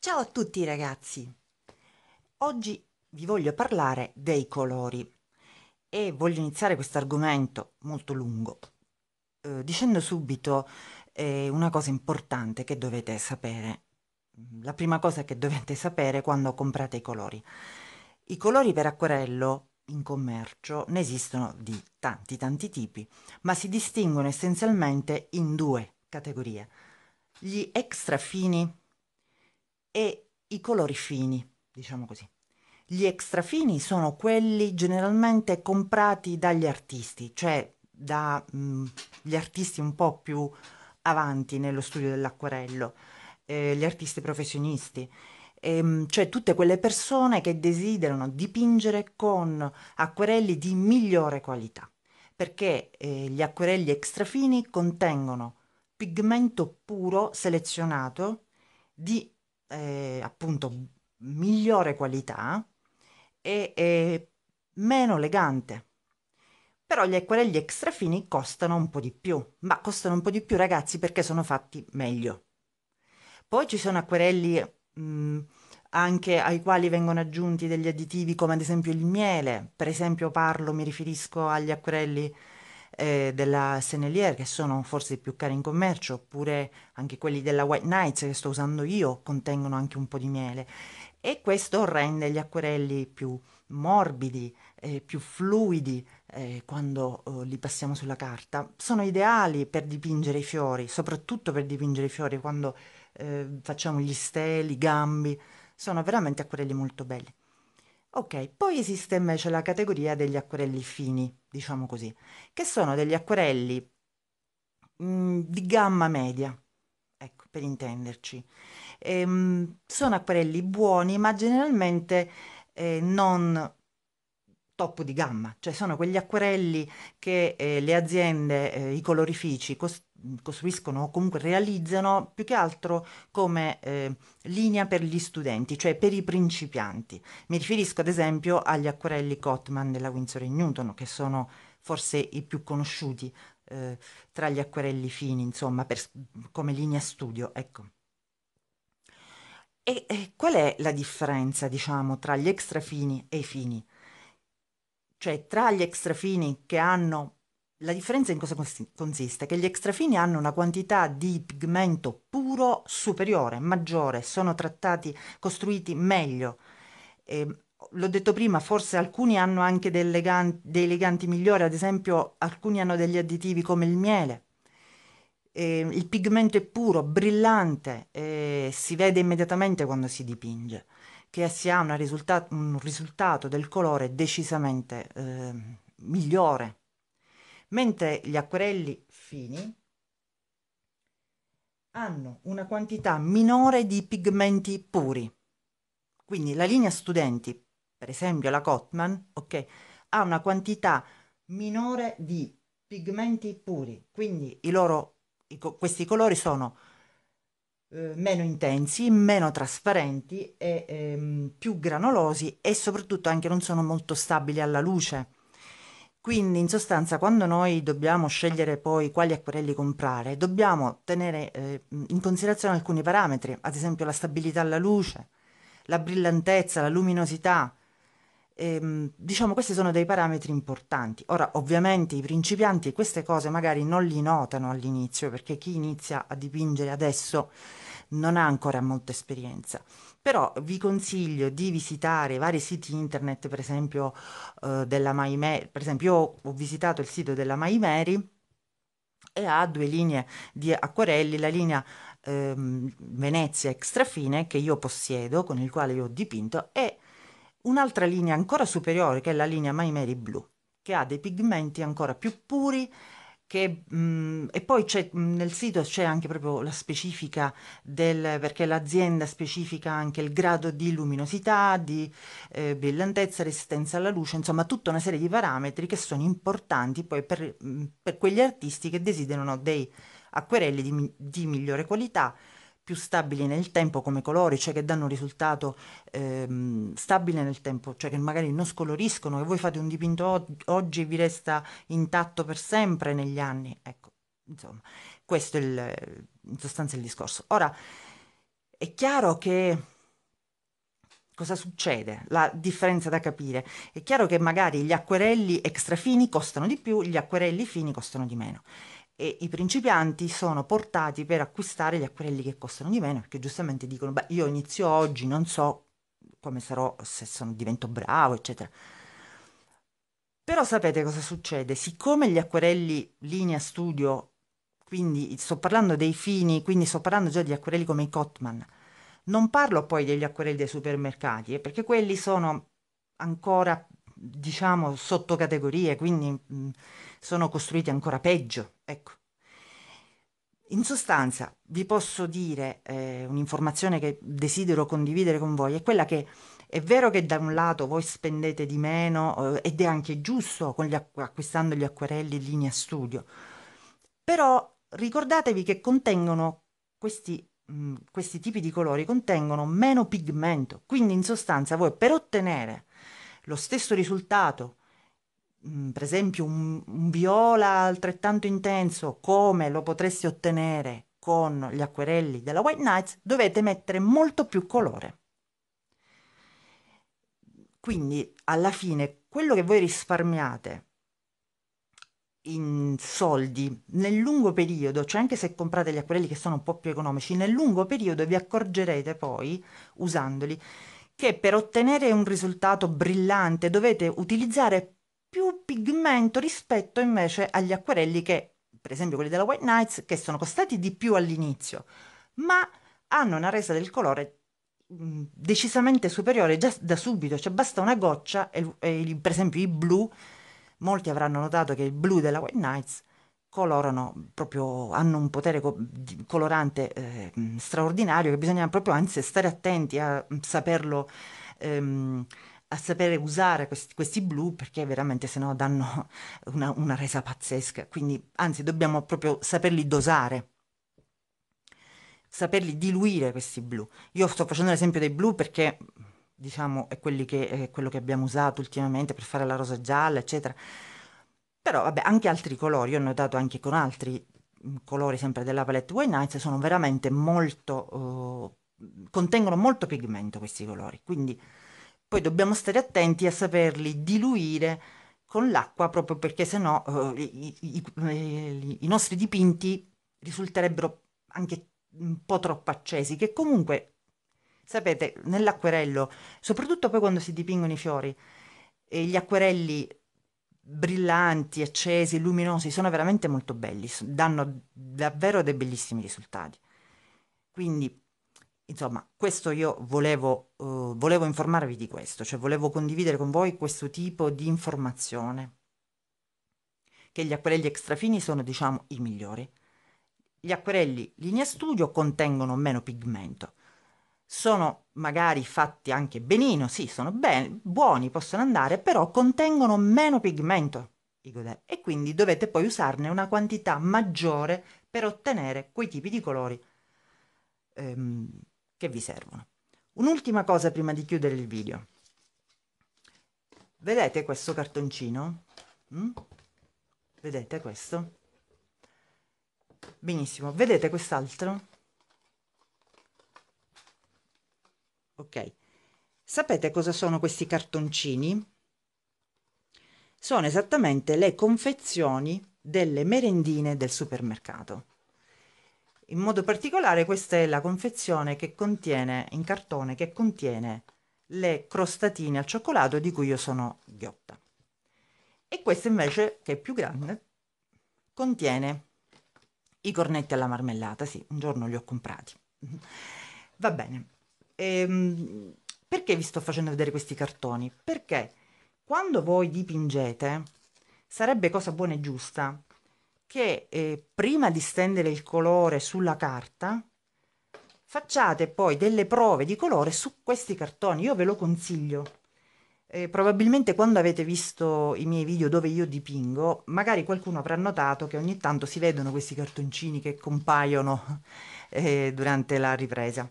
Ciao a tutti ragazzi! Oggi vi voglio parlare dei colori e voglio iniziare questo argomento molto lungo eh, dicendo subito eh, una cosa importante che dovete sapere. La prima cosa che dovete sapere quando comprate i colori. I colori per acquarello in commercio ne esistono di tanti tanti tipi, ma si distinguono essenzialmente in due categorie. Gli extra fini e i colori fini, diciamo così. Gli extra fini sono quelli generalmente comprati dagli artisti, cioè dagli mm, artisti un po' più avanti nello studio dell'acquarello, eh, gli artisti professionisti, ehm, cioè tutte quelle persone che desiderano dipingere con acquerelli di migliore qualità, perché eh, gli acquerelli fini contengono pigmento puro selezionato di eh, appunto migliore qualità e, e meno elegante. Però gli acquerelli extra fini costano un po' di più, ma costano un po' di più ragazzi perché sono fatti meglio. Poi ci sono acquerelli mh, mm, anche ai quali vengono aggiunti degli additivi come ad esempio il miele, per esempio parlo, mi riferisco agli acquerelli eh, della Sennelier che sono forse i più cari in commercio, oppure anche quelli della White Knights che sto usando io contengono anche un po' di miele e questo rende gli acquerelli più morbidi, eh, più fluidi eh, quando eh, li passiamo sulla carta. Sono ideali per dipingere i fiori, soprattutto per dipingere i fiori quando eh, facciamo gli steli, i gambi. Sono veramente acquerelli molto belli. Ok, poi esiste invece la categoria degli acquerelli fini, diciamo così, che sono degli acquerelli mh, mm, di gamma media, ecco, per intenderci. Ehm, sono acquerelli buoni, ma generalmente eh, non top di gamma, cioè sono quegli acquerelli che eh, le aziende, eh, i colorifici, cost- Mm, costruiscono o comunque realizzano più che altro come eh, linea per gli studenti, cioè per i principianti. Mi riferisco ad esempio agli acquerelli Cotman della Windsor Newton, che sono forse i più conosciuti eh, tra gli acquerelli fini, insomma, per, come linea studio. Ecco. E, e qual è la differenza, diciamo, tra gli extrafini e i fini? Cioè, tra gli extrafini che hanno la differenza in cosa consiste? Che gli extrafini hanno una quantità di pigmento puro superiore, maggiore, sono trattati, costruiti meglio. Eh, l'ho detto prima, forse alcuni hanno anche dei leganti, dei leganti migliori, ad esempio alcuni hanno degli additivi come il miele. Eh, il pigmento è puro, brillante, eh, si vede immediatamente quando si dipinge, che si ha risulta- un risultato del colore decisamente ehm, migliore mentre gli acquerelli fini hanno una quantità minore di pigmenti puri. Quindi la linea studenti, per esempio la Cotman, okay, ha una quantità minore di pigmenti puri, quindi i loro, i, questi colori sono eh, meno intensi, meno trasparenti e ehm, più granulosi e soprattutto anche non sono molto stabili alla luce. Quindi in sostanza quando noi dobbiamo scegliere poi quali acquerelli comprare, dobbiamo tenere eh, in considerazione alcuni parametri, ad esempio la stabilità alla luce, la brillantezza, la luminosità. E, ehm, diciamo questi sono dei parametri importanti. Ora ovviamente i principianti queste cose magari non li notano all'inizio perché chi inizia a dipingere adesso non ha ancora molta esperienza però vi consiglio di visitare vari siti internet, per esempio eh, della MyMary, per esempio io ho visitato il sito della MyMary e ha due linee di acquarelli, la linea ehm, Venezia fine che io possiedo, con il quale io ho dipinto, e un'altra linea ancora superiore che è la linea MyMary blu, che ha dei pigmenti ancora più puri che, mh, mm, e poi mm, nel sito c'è anche proprio la specifica del perché l'azienda specifica anche il grado di luminosità, di eh, brillantezza, resistenza alla luce, insomma tutta una serie di parametri che sono importanti poi per, mm, per quegli artisti che desiderano dei acquerelli di, di migliore qualità più stabili nel tempo come colori, cioè che danno un risultato ehm, stabile nel tempo, cioè che magari non scoloriscono, che voi fate un dipinto o- oggi e vi resta intatto per sempre negli anni. Ecco, insomma, questo è il, in sostanza il discorso. Ora, è chiaro che cosa succede, la differenza da capire. È chiaro che magari gli acquerelli extrafini costano di più, gli acquerelli fini costano di meno e i principianti sono portati per acquistare gli acquerelli che costano di meno perché giustamente dicono beh io inizio oggi non so come sarò se sono, divento bravo eccetera però sapete cosa succede siccome gli acquerelli linea studio quindi sto parlando dei fini quindi sto parlando già di acquerelli come i Cotman non parlo poi degli acquerelli dei supermercati eh, perché quelli sono ancora diciamo, sottocategorie, quindi mh, mm, sono costruiti ancora peggio. Ecco. In sostanza, vi posso dire eh, un'informazione che desidero condividere con voi, è quella che è vero che da un lato voi spendete di meno eh, ed è anche giusto gli acqu- acquistando gli acquerelli in linea studio, però ricordatevi che contengono questi, mh, mm, questi tipi di colori, contengono meno pigmento, quindi in sostanza voi per ottenere lo stesso risultato, mm, per esempio un, un viola altrettanto intenso come lo potresti ottenere con gli acquerelli della White Knights, dovete mettere molto più colore. Quindi alla fine quello che voi risparmiate in soldi nel lungo periodo, cioè anche se comprate gli acquerelli che sono un po' più economici, nel lungo periodo vi accorgerete poi usandoli che per ottenere un risultato brillante dovete utilizzare più pigmento rispetto invece agli acquerelli che, per esempio quelli della White Knights, che sono costati di più all'inizio, ma hanno una resa del colore mm, decisamente superiore già da subito, cioè basta una goccia e, e per esempio i blu, molti avranno notato che il blu della White Knights colorano proprio, hanno un potere colorante eh, straordinario che bisogna proprio anzi stare attenti a mm, saperlo ehm, a sapere usare questi, questi, blu perché veramente se no danno una, una, resa pazzesca quindi anzi dobbiamo proprio saperli dosare saperli diluire questi blu io sto facendo l'esempio dei blu perché diciamo è, che, è quello che abbiamo usato ultimamente per fare la rosa gialla eccetera però vabbè, anche altri colori, ho notato anche con altri mm, colori sempre della palette Wine Nights, sono veramente molto... Uh, contengono molto pigmento questi colori, quindi poi dobbiamo stare attenti a saperli diluire con l'acqua proprio perché sennò uh, i, i, i, i nostri dipinti risulterebbero anche un po' troppo accesi, che comunque, sapete, nell'acquerello, soprattutto poi quando si dipingono i fiori, e gli acquerelli brillanti, accesi, luminosi, sono veramente molto belli, danno davvero dei bellissimi risultati. Quindi, insomma, questo io volevo, uh, volevo informarvi di questo, cioè volevo condividere con voi questo tipo di informazione, che gli acquerelli extrafini sono, diciamo, i migliori. Gli acquerelli linea studio contengono meno pigmento, sono magari fatti anche benino, sì, sono ben, buoni, possono andare, però contengono meno pigmento e quindi dovete poi usarne una quantità maggiore per ottenere quei tipi di colori ehm, che vi servono. Un'ultima cosa prima di chiudere il video. Vedete questo cartoncino? Mm? Vedete questo? Benissimo, vedete quest'altro? Ok. Sapete cosa sono questi cartoncini? Sono esattamente le confezioni delle merendine del supermercato. In modo particolare questa è la confezione che contiene, in cartone, che contiene le crostatine al cioccolato di cui io sono ghiotta. E questa invece, che è più grande, contiene i cornetti alla marmellata. Sì, un giorno li ho comprati. Va bene. Ehm, perché vi sto facendo vedere questi cartoni? Perché quando voi dipingete, sarebbe cosa buona e giusta che eh, prima di stendere il colore sulla carta, facciate poi delle prove di colore su questi cartoni. Io ve lo consiglio. Eh, probabilmente quando avete visto i miei video dove io dipingo, magari qualcuno avrà notato che ogni tanto si vedono questi cartoncini che compaiono eh, durante la ripresa.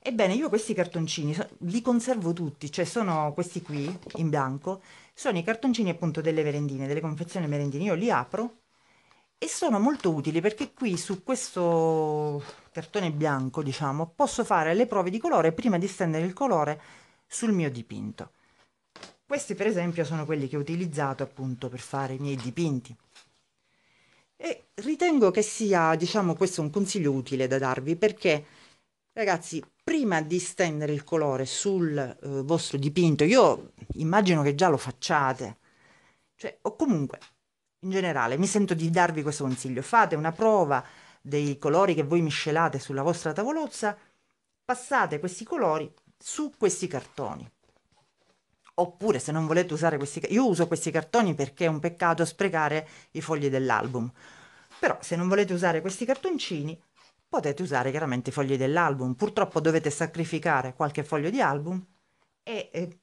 Ebbene, io questi cartoncini li conservo tutti, cioè sono questi qui in bianco, sono i cartoncini appunto delle merendine, delle confezioni merendine, io li apro e sono molto utili perché qui su questo cartone bianco, diciamo, posso fare le prove di colore prima di stendere il colore sul mio dipinto. Questi per esempio sono quelli che ho utilizzato appunto per fare i miei dipinti. E ritengo che sia, diciamo, questo un consiglio utile da darvi perché Ragazzi, prima di stendere il colore sul eh, vostro dipinto, io immagino che già lo facciate, cioè, o comunque, in generale, mi sento di darvi questo consiglio. Fate una prova dei colori che voi miscelate sulla vostra tavolozza, passate questi colori su questi cartoni. Oppure se non volete usare questi io uso questi cartoni perché è un peccato sprecare i fogli dell'album. Però se non volete usare questi cartoncini, potete usare chiaramente i fogli dell'album. Purtroppo dovete sacrificare qualche foglio di album e, e eh,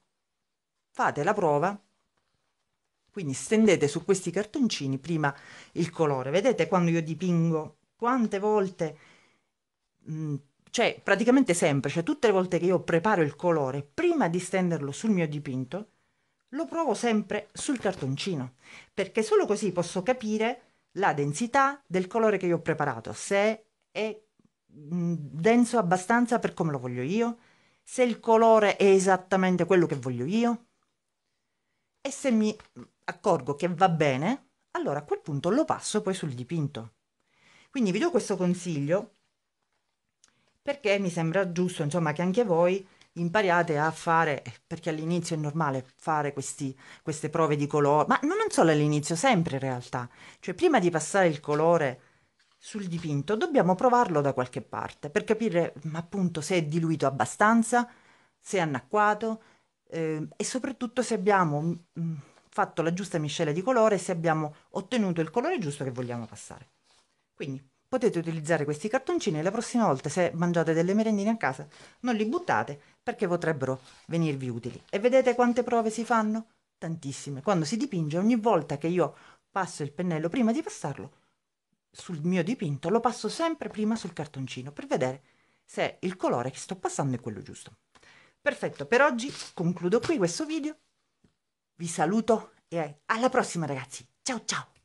fate la prova. Quindi stendete su questi cartoncini prima il colore. Vedete quando io dipingo quante volte, mm, cioè praticamente sempre, cioè tutte le volte che io preparo il colore, prima di stenderlo sul mio dipinto, lo provo sempre sul cartoncino, perché solo così posso capire la densità del colore che io ho preparato, se è mm, denso abbastanza per come lo voglio io, se il colore è esattamente quello che voglio io e se mi accorgo che va bene, allora a quel punto lo passo poi sul dipinto. Quindi vi do questo consiglio perché mi sembra giusto, insomma, che anche voi impariate a fare, perché all'inizio è normale fare questi, queste prove di colore, ma non solo all'inizio, sempre in realtà, cioè prima di passare il colore sul dipinto, dobbiamo provarlo da qualche parte per capire mm, appunto se è diluito abbastanza, se è annacquato eh, e soprattutto se abbiamo mh, mm, mm, fatto la giusta miscela di colore, se abbiamo ottenuto il colore giusto che vogliamo passare. Quindi potete utilizzare questi cartoncini e la prossima volta se mangiate delle merendine a casa non li buttate perché potrebbero venirvi utili. E vedete quante prove si fanno? Tantissime. Quando si dipinge ogni volta che io passo il pennello prima di passarlo sul mio dipinto lo passo sempre prima sul cartoncino per vedere se il colore che sto passando è quello giusto. Perfetto, per oggi concludo qui questo video, vi saluto e alla prossima ragazzi, ciao ciao!